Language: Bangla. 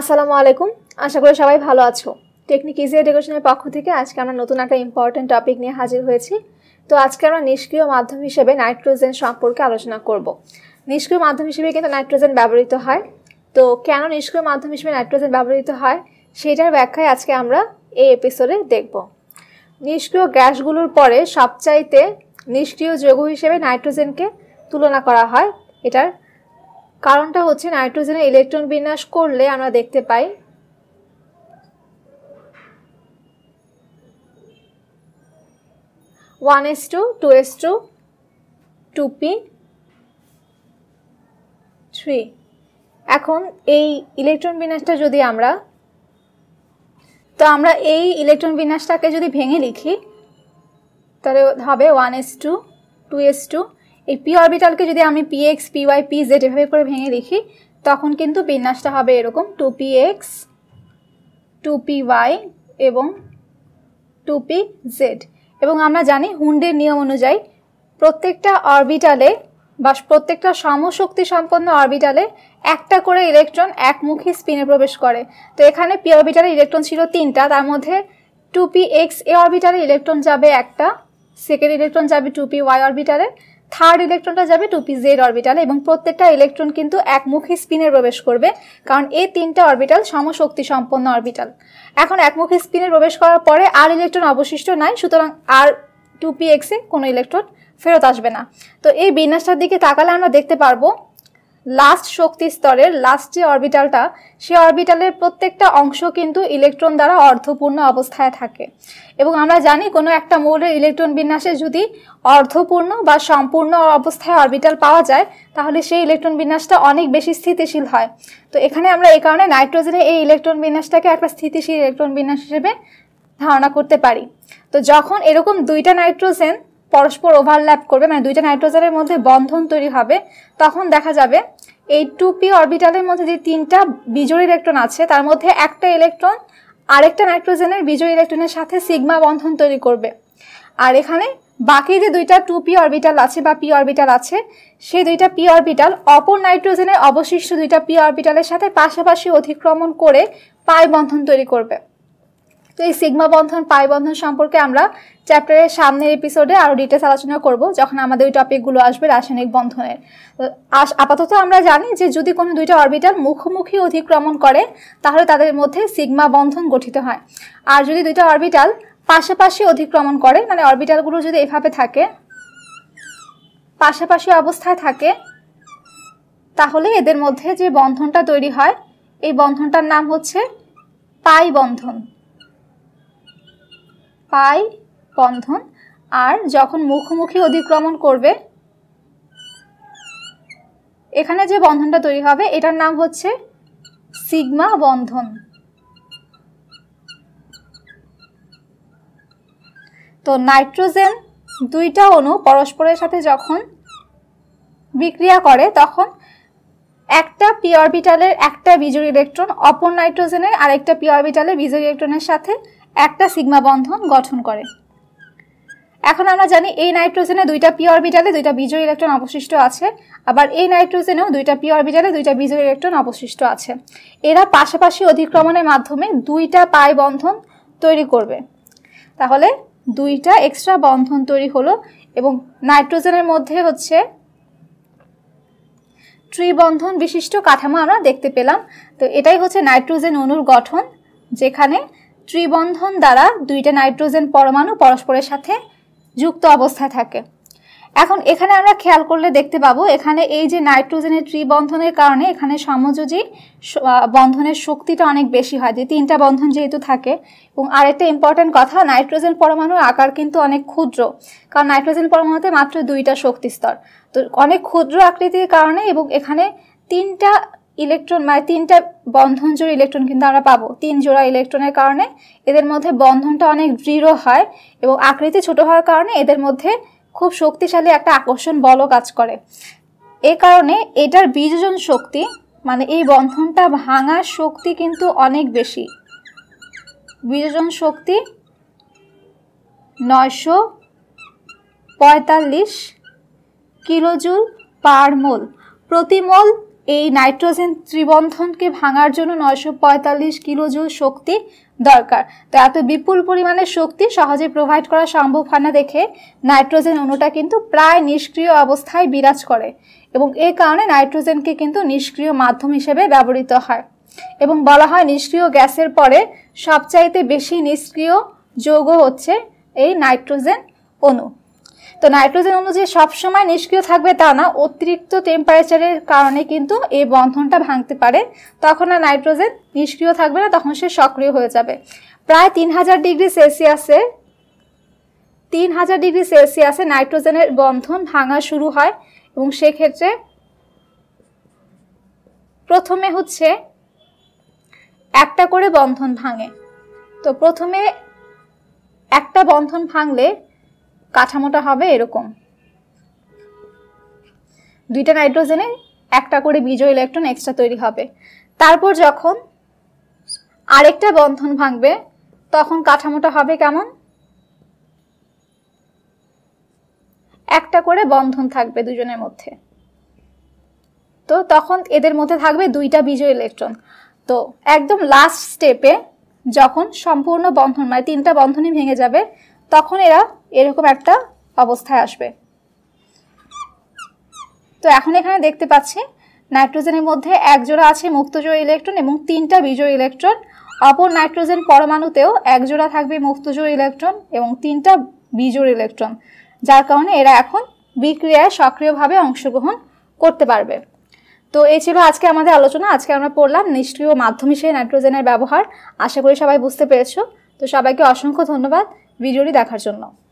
আসসালামু আলাইকুম আশা করি সবাই ভালো আছো টেকনিক ইজি এডুকেশনের পক্ষ থেকে আজকে আমরা নতুন একটা ইম্পর্টেন্ট টপিক নিয়ে হাজির হয়েছি তো আজকে আমরা নিষ্ক্রিয় মাধ্যম হিসেবে নাইট্রোজেন সম্পর্কে আলোচনা করব নিষ্ক্রিয় মাধ্যম হিসেবে কিন্তু নাইট্রোজেন ব্যবহৃত হয় তো কেন নিষ্ক্রিয় মাধ্যম হিসেবে নাইট্রোজেন ব্যবহৃত হয় সেইটার ব্যাখ্যায় আজকে আমরা এই এপিসোডে দেখব নিষ্ক্রিয় গ্যাসগুলোর পরে সবচাইতে নিষ্ক্রিয় যৌগ হিসেবে নাইট্রোজেনকে তুলনা করা হয় এটার কারণটা হচ্ছে নাইট্রোজেনে ইলেকট্রন বিন্যাস করলে আমরা দেখতে পাই one S two two S two two P three এখন এই ইলেকট্রন বিন্যাসটা যদি আমরা তো আমরা এই ইলেকট্রন বিন্যাসটাকে যদি ভেঙে লিখি তাহলে হবে one S two two S two এই পি অরবিটালকে যদি আমি P X P Y P Z এভাবে করে ভেঙে দেখি তখন কিন্তু বিন্যাসটা হবে এরকম two P X two P Y এবং টু পি জেড এবং আমরা জানি হুন্ডের নিয়ম অনুযায়ী প্রত্যেকটা অরবিটালে বা প্রত্যেকটা সমশক্তি সম্পন্ন অরবিটালে একটা করে ইলেকট্রন একমুখী স্পিনে প্রবেশ করে তো এখানে পি অরবিটালে ইলেকট্রন ছিল তিনটা তার মধ্যে টু পি এক্স এ অরবিটালে ইলেকট্রন যাবে একটা সেকেন্ড ইলেকট্রন যাবে টু পি ওয়াই অরবিটালে থার্ড ইলেকট্রনটা যাবে টু পি জেড অরবিটালে এবং প্রত্যেকটা ইলেকট্রন কিন্তু একমুখী স্পিনে প্রবেশ করবে কারণ এই তিনটা অরবিটাল সমশক্তি সম্পন্ন অরবিটাল এখন একমুখী স্পিনে প্রবেশ করার পরে আর ইলেকট্রন অবশিষ্ট নাই সুতরাং আর টু পি এক্সে কোনো ইলেকট্রন ফেরত আসবে না তো এই বিন্যাসটার দিকে তাকালে আমরা দেখতে পারবো লাস্ট শক্তি স্তরের লাস্ট যে অরবিটালটা সে অরবিটালের প্রত্যেকটা অংশ কিন্তু ইলেকট্রন দ্বারা অর্ধপূর্ণ অবস্থায় থাকে এবং আমরা জানি কোনো একটা মৌলের ইলেকট্রন বিন্যাসে যদি অর্ধপূর্ণ বা সম্পূর্ণ অবস্থায় অরবিটাল পাওয়া যায় তাহলে সেই ইলেকট্রন বিন্যাসটা অনেক বেশি স্থিতিশীল হয় তো এখানে আমরা এই কারণে নাইট্রোজেনের এই ইলেকট্রন বিন্যাসটাকে একটা স্থিতিশীল ইলেকট্রন বিন্যাস হিসেবে ধারণা করতে পারি তো যখন এরকম দুইটা নাইট্রোজেন পরস্পর ওভারল্যাপ করবে মানে দুইটা নাইট্রোজেনের মধ্যে বন্ধন তৈরি হবে তখন দেখা যাবে এই টু পি অরবিটালের মধ্যে যে তিনটা বিজোড় ইলেকট্রন আছে তার মধ্যে একটা ইলেকট্রন আরেকটা নাইট্রোজেনের বিজোড় ইলেকট্রনের সাথে সিগমা বন্ধন তৈরি করবে আর এখানে বাকি যে দুইটা টু পি অরবিটাল আছে বা পি অরবিটাল আছে সেই দুইটা পি অরবিটাল অপর নাইট্রোজেনের অবশিষ্ট দুইটা পি অরবিটালের সাথে পাশাপাশি অতিক্রমণ করে পাই বন্ধন তৈরি করবে তো এই সিগমা বন্ধন পাই বন্ধন সম্পর্কে আমরা চ্যাপ্টারের সামনের এপিসোডে আরও ডিটেলস আলোচনা করব যখন আমাদের ওই টপিকগুলো আসবে রাসায়নিক বন্ধনের আপাতত আমরা জানি যে যদি কোনো দুইটা অরবিটাল মুখোমুখি অধিক্রমণ করে তাহলে তাদের মধ্যে সিগমা বন্ধন গঠিত হয় আর যদি দুইটা অরবিটাল পাশাপাশি অধিক্রমণ করে মানে অরবিটালগুলো যদি এভাবে থাকে পাশাপাশি অবস্থায় থাকে তাহলে এদের মধ্যে যে বন্ধনটা তৈরি হয় এই বন্ধনটার নাম হচ্ছে পাই বন্ধন পাই বন্ধন আর যখন মুখোমুখি অধিক্রমণ করবে এখানে যে বন্ধনটা তৈরি হবে এটার নাম হচ্ছে সিগমা বন্ধন তো নাইট্রোজেন দুইটা অণু পরস্পরের সাথে যখন বিক্রিয়া করে তখন একটা পিওরবিটালের একটা বিজোড় ইলেকট্রন অপর নাইট্রোজেনের আরেকটা পিওরবিটালের অরবিটালের ইলেকট্রনের সাথে একটা সিগমা বন্ধন গঠন করে এখন আমরা জানি এই নাইট্রোজেনে দুইটা পি অরবিটালে দুইটা বিজয় ইলেকট্রন অবশিষ্ট আছে আবার এই নাইট্রোজেনেও দুইটা পি অরবিটালে দুইটা বিজয় ইলেকট্রন অবশিষ্ট আছে এরা পাশাপাশি অধিক্রমণের মাধ্যমে দুইটা পাই বন্ধন তৈরি করবে তাহলে দুইটা এক্সট্রা বন্ধন তৈরি হলো এবং নাইট্রোজেনের মধ্যে হচ্ছে ত্রিবন্ধন বিশিষ্ট কাঠামো আমরা দেখতে পেলাম তো এটাই হচ্ছে নাইট্রোজেন অনুর গঠন যেখানে ত্রিবন্ধন দ্বারা দুইটা নাইট্রোজেন পরমাণু পরস্পরের সাথে যুক্ত অবস্থায় থাকে এখন এখানে আমরা খেয়াল করলে দেখতে পাবো এখানে এই যে নাইট্রোজেনের ত্রিবন্ধনের কারণে এখানে সমযোজী বন্ধনের শক্তিটা অনেক বেশি হয় যে তিনটা বন্ধন যেহেতু থাকে এবং আরেকটা ইম্পর্ট্যান্ট কথা নাইট্রোজেন পরমাণুর আকার কিন্তু অনেক ক্ষুদ্র কারণ নাইট্রোজেন পরমাণুতে মাত্র দুইটা শক্তি স্তর তো অনেক ক্ষুদ্র আকৃতির কারণে এবং এখানে তিনটা ইলেকট্রন মানে তিনটা বন্ধন জোড়া ইলেকট্রন কিন্তু আমরা পাবো তিন জোড়া ইলেকট্রনের কারণে এদের মধ্যে বন্ধনটা অনেক দৃঢ় হয় এবং আকৃতি ছোট হওয়ার কারণে এদের মধ্যে খুব শক্তিশালী একটা আকর্ষণ বলও কাজ করে এ কারণে এটার বিজোজন শক্তি মানে এই বন্ধনটা ভাঙার শক্তি কিন্তু অনেক বেশি বিজোজন শক্তি নয়শো পঁয়তাল্লিশ কিলোজুল পার মোল প্রতি মোল এই নাইট্রোজেন ত্রিবন্ধনকে ভাঙার জন্য নয়শো পঁয়তাল্লিশ কিলোজুল শক্তি দরকার তো এত বিপুল পরিমাণে শক্তি সহজে প্রোভাইড করা সম্ভব হয় না দেখে নাইট্রোজেন অণুটা কিন্তু প্রায় নিষ্ক্রিয় অবস্থায় বিরাজ করে এবং এ কারণে নাইট্রোজেনকে কিন্তু নিষ্ক্রিয় মাধ্যম হিসেবে ব্যবহৃত হয় এবং বলা হয় নিষ্ক্রিয় গ্যাসের পরে সবচাইতে বেশি নিষ্ক্রিয় যৌগ হচ্ছে এই নাইট্রোজেন অণু তো নাইট্রোজেন অণু যে সবসময় নিষ্ক্রিয় থাকবে তা না অতিরিক্ত টেম্পারেচারের কারণে কিন্তু এই বন্ধনটা ভাঙতে পারে তখন আর নাইট্রোজেন নিষ্ক্রিয় থাকবে না তখন সে সক্রিয় হয়ে যাবে প্রায় তিন হাজার ডিগ্রি সেলসিয়াসে তিন হাজার ডিগ্রি সেলসিয়াসে নাইট্রোজেনের বন্ধন ভাঙা শুরু হয় এবং সেক্ষেত্রে প্রথমে হচ্ছে একটা করে বন্ধন ভাঙে তো প্রথমে একটা বন্ধন ভাঙলে কাঠামোটা হবে এরকম দুইটা নাইট্রোজেনে একটা করে বিজয় ইলেকট্রন এক্সট্রা তৈরি হবে তারপর যখন আরেকটা বন্ধন ভাঙবে তখন কাঠামোটা হবে কেমন একটা করে বন্ধন থাকবে দুজনের মধ্যে তো তখন এদের মধ্যে থাকবে দুইটা বিজয় ইলেকট্রন তো একদম লাস্ট স্টেপে যখন সম্পূর্ণ বন্ধন মানে তিনটা বন্ধনই ভেঙে যাবে তখন এরা এরকম একটা অবস্থায় আসবে তো এখন এখানে দেখতে পাচ্ছি নাইট্রোজেনের মধ্যে একজোড়া আছে মুক্তজোড় ইলেকট্রন এবং তিনটা বিজয় ইলেকট্রন অপর নাইট্রোজেন পরমাণুতেও একজোড়া থাকবে মুক্তজোড় ইলেকট্রন এবং তিনটা বিজোড় ইলেকট্রন যার কারণে এরা এখন বিক্রিয়ায় সক্রিয়ভাবে অংশগ্রহণ করতে পারবে তো এই ছিল আজকে আমাদের আলোচনা আজকে আমরা পড়লাম নিষ্ক্রিয় মাধ্যম হিসেবে নাইট্রোজেনের ব্যবহার আশা করি সবাই বুঝতে পেরেছ তো সবাইকে অসংখ্য ধন্যবাদ ভিডিওটি দেখার জন্য